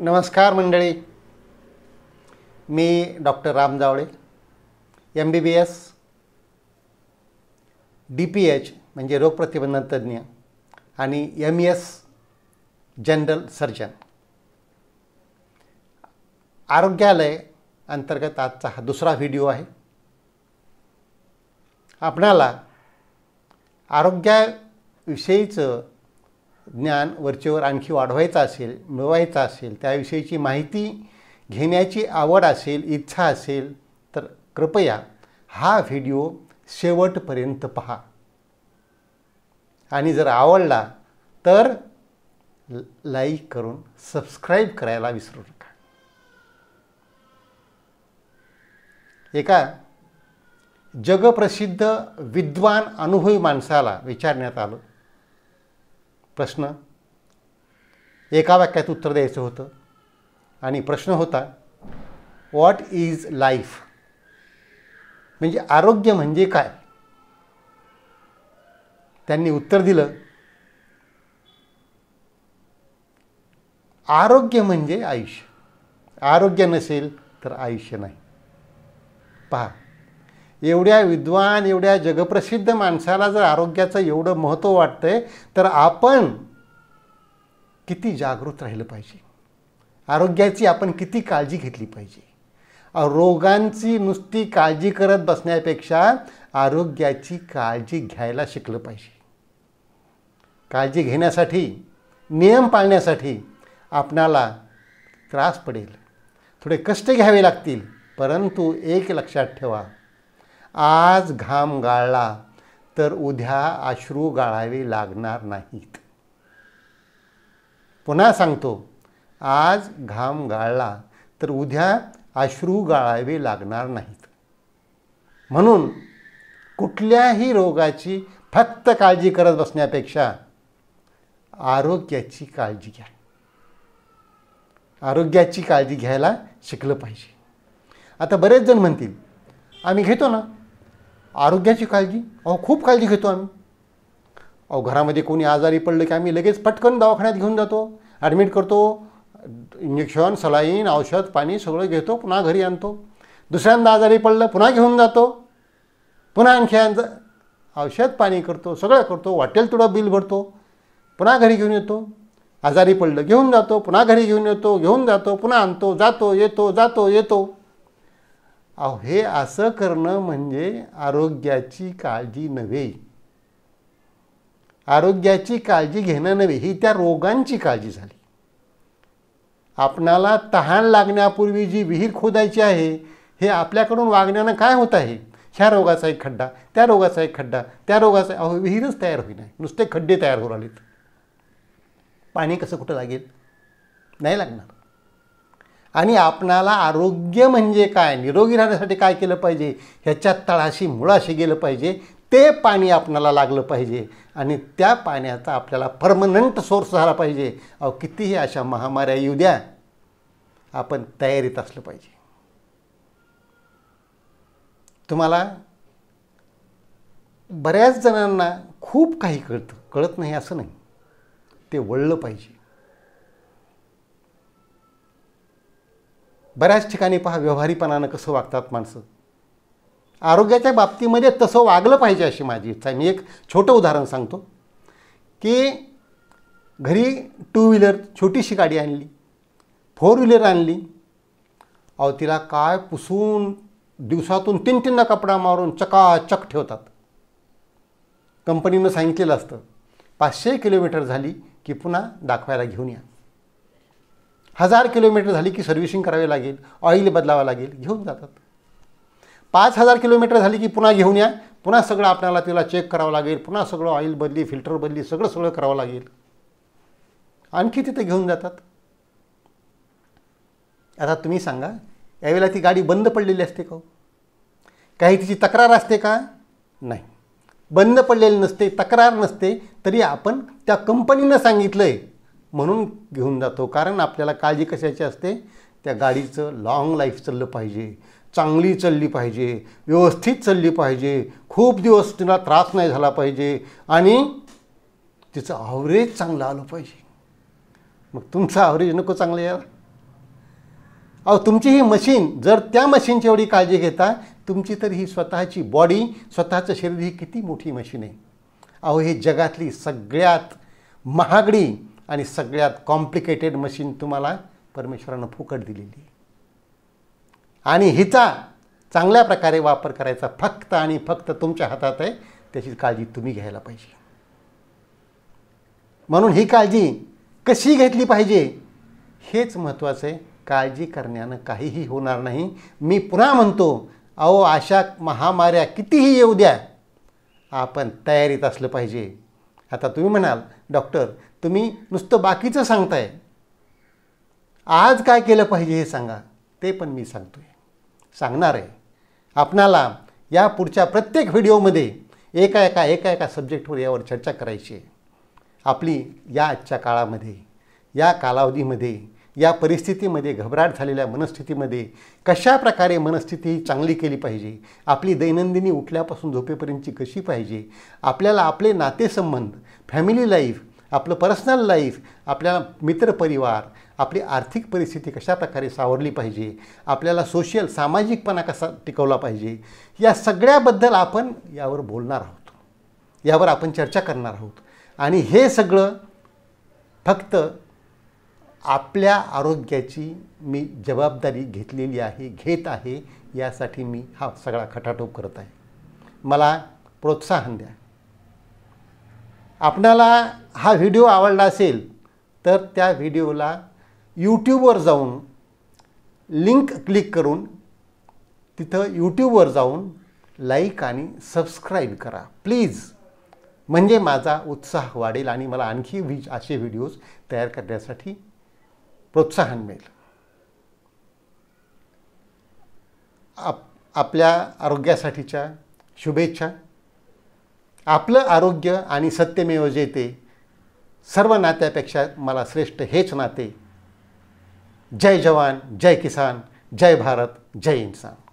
नमस्कार मंडळी मी doctor Ram Jawale M B B S D P H म्हणजे तज्ज्ञ आणि M S e general surgeon आरोग्यालय अंतर्गत आजचा हा दुसरा व्हिडिओ आहे आपणाला आरोग्याविषयीचं ज्ञान वरचेवर आणखी वाढवायचं असेल मिळवायचं असेल त्याविषयीची माहिती घेण्याची आवड असेल इच्छा असेल तर कृपया हा व्हिडिओ शेवटपर्यंत पहा आणि जर आवडला तर लाईक करून सबस्क्राईब करायला विसरू नका एका जगप्रसिद्ध विद्वान अनुभवी माणसाला विचारण्यात आलं प्रश्न एका वाक्यात उत्तर द्यायचं होतं आणि प्रश्न होता वॉट इज लाईफ म्हणजे आरोग्य म्हणजे काय त्यांनी उत्तर दिलं आरोग्य म्हणजे आयुष्य आरोग्य नसेल तर आयुष्य नाही पहा एवढ्या विद्वान एवढ्या जगप्रसिद्ध माणसाला जर आरोग्याचं एवढं महत्त्व वाटतंय तर आपण किती जागृत राहिलं पाहिजे आरोग्याची आपण किती काळजी घेतली पाहिजे रोगांची नुसती काळजी करत बसण्यापेक्षा आरोग्याची काळजी घ्यायला शिकलं पाहिजे काळजी घेण्यासाठी नियम पाळण्यासाठी आपणाला त्रास पडेल थोडे कष्ट घ्यावे लागतील परंतु एक लक्षात ठेवा आज घाम गाळला तर उद्या अश्रू गाळावे लागणार नाहीत पुन्हा सांगतो आज घाम गाळला तर उद्या अश्रू गाळावे लागणार नाहीत म्हणून कुठल्याही रोगाची फक्त काळजी करत बसण्यापेक्षा आरोग्याची काळजी घ्या आरोग्याची काळजी घ्यायला शिकलं पाहिजे आता बरेच जण म्हणतील आम्ही घेतो ना आरोग्याची काळजी अहो खूप काळजी घेतो आम्ही अहो घरामध्ये कोणी आजारी पडलं की आम्ही लगेच पटकन दवाखान्यात घेऊन जातो ॲडमिट करतो इंजेक्शन सलाईन औषध पाणी सगळं घेतो पुन्हा घरी आणतो दुसऱ्यांदा आजारी पडलं पुन्हा घेऊन जातो पुन्हा आणखी औषध पाणी करतो सगळं करतो वाटेल तुडं बिल भरतो पुन्हा घरी घेऊन येतो आजारी पडलं घेऊन जातो पुन्हा घरी घेऊन येतो घेऊन जातो पुन्हा आणतो जातो येतो जातो येतो अहो हे असं करणं म्हणजे आरोग्याची काळजी नव्हे आरोग्याची काळजी घेणं नव्हे ही त्या रोगांची काळजी झाली आपणाला तहान लागण्यापूर्वी जी विहीर खोदायची आहे हे आपल्याकडून वागण्यानं काय होत आहे ह्या रोगाचा एक खड्डा त्या रोगाचा एक खड्डा त्या रोगाचा अहो विहीरच तयार होईल नुसते खड्डे तयार होऊ आलेत पाणी कसं कुठं लागेल नाही लागणार आणि आपणाला आरोग्य म्हणजे काय निरोगी राहण्यासाठी काय केलं पाहिजे ह्याच्या तळाशी मुळाशी गेलं पाहिजे ते पाणी आपणाला लागलं पाहिजे आणि त्या पाण्याचा आपल्याला परमनंट सोर्स झाला पाहिजे अहो कितीही अशा महामाऱ्या येऊ द्या आपण तयारीत असलं पाहिजे तुम्हाला बऱ्याच जणांना खूप काही कळतं कळत नाही असं नाही ते वळलं पाहिजे बऱ्याच ठिकाणी पहा व्यवहारीपणानं कसं वागतात माणसं आरोग्याच्या बाबतीमध्ये तसं वागलं पाहिजे अशी माझी इच्छा आहे मी एक छोटं उदाहरण सांगतो की घरी टू व्हीलर छोटीशी गाडी आणली फोर व्हीलर आणली अहो तिला काय पुसून दिवसातून तीन तीन कपडा मारून चकाचक ठेवतात कंपनीनं सांगितलेलं असतं पाचशे किलोमीटर झाली की पुन्हा दाखवायला घेऊन या हजार किलोमीटर झाली की सर्व्हिसिंग करावी लागेल ऑइल बदलावं लागेल घेऊन जातात पाच हजार किलोमीटर झाली की पुन्हा घेऊन या पुन्हा सगळं आपल्याला तिला चेक करावं लागेल पुन्हा सगळं ऑइल बदली फिल्टर बदली सगळं सगळं करावं लागेल आणखी तिथे घेऊन जातात आता तुम्ही सांगा यावेळेला ती गाडी बंद पडलेली असते का हो? काही तिची तक्रार असते का नाही बंद पडलेली नसते तक्रार नसते तरी आपण त्या कंपनीनं सांगितलं आहे म्हणून घेऊन जातो कारण आपल्याला काळजी कशाची असते त्या गाडीचं लाँग लाईफ चाललं पाहिजे चांगली चालली पाहिजे व्यवस्थित चालली पाहिजे खूप दिवस तिला त्रास नाही झाला पाहिजे आणि तिचं आवरेज चांगलं आलं पाहिजे मग तुमचं आवरेज नको चांगलं यायला अहो तुमची ही मशीन जर त्या मशीनची एवढी काळजी घेता तुमची तर ही स्वतःची बॉडी स्वतःचं शरीर ही किती मोठी मशीन आहे अहो हे जगातली सगळ्यात महागडी आणि सगळ्यात कॉम्प्लिकेटेड मशीन तुम्हाला परमेश्वरानं फुकट दिलेली आणि हिचा चांगल्या प्रकारे वापर करायचा फक्त आणि फक्त तुमच्या हातात आहे त्याची काळजी तुम्ही घ्यायला पाहिजे म्हणून ही काळजी कशी घेतली पाहिजे हेच महत्त्वाचं आहे काळजी करण्यानं काहीही होणार नाही मी पुन्हा म्हणतो अहो अशा महामाऱ्या कितीही येऊ द्या आपण तयारीत असलं पाहिजे आता तुम्ही म्हणाल डॉक्टर तुम्ही नुसतं बाकीचं सांगताय आज काय केलं पाहिजे हे सांगा ते पण मी सांगतो आहे सांगणार आहे आपणाला या पुढच्या प्रत्येक व्हिडिओमध्ये एका एका एका एका सब्जेक्टवर यावर चर्चा करायची आहे आपली या आजच्या काळामध्ये या कालावधीमध्ये या परिस्थितीमध्ये घबराट झालेल्या मनस्थितीमध्ये कशा प्रकारे मनस्थिती चांगली केली पाहिजे आपली दैनंदिनी उठल्यापासून झोपेपर्यंतची कशी पाहिजे आपल्याला आपले नातेसंबंध फॅमिली लाईफ आपलं पर्सनल लाईफ आपल्या मित्रपरिवार आपली आर्थिक परिस्थिती कशाप्रकारे सावरली पाहिजे आपल्याला सोशल सामाजिकपणा कसा टिकवला पाहिजे या सगळ्याबद्दल आपण यावर बोलणार आहोत यावर आपण चर्चा करणार आहोत आणि हे सगळं फक्त आपल्या आरोग्याची मी जबाबदारी घेतलेली आहे घेत आहे यासाठी मी हा सगळा खटाटोप करत आहे मला प्रोत्साहन द्या आपणाला हा व्हिडिओ आवडला असेल तर त्या व्हिडिओला यूट्यूबवर जाऊन लिंक क्लिक करून तिथं यूट्यूबवर जाऊन लाईक आणि सबस्क्राईब करा प्लीज म्हणजे माझा उत्साह वाढेल आणि मला आणखी व्ही असे व्हिडिओज तयार करण्यासाठी प्रोत्साहन मिळेल आप आपल्या आरोग्यासाठीच्या शुभेच्छा आपलं आरोग्य आणि सत्यमेव जेते सर्व नात्यापेक्षा मला श्रेष्ठ हेच नाते जय जवान जय किसान जय भारत जय इन्सान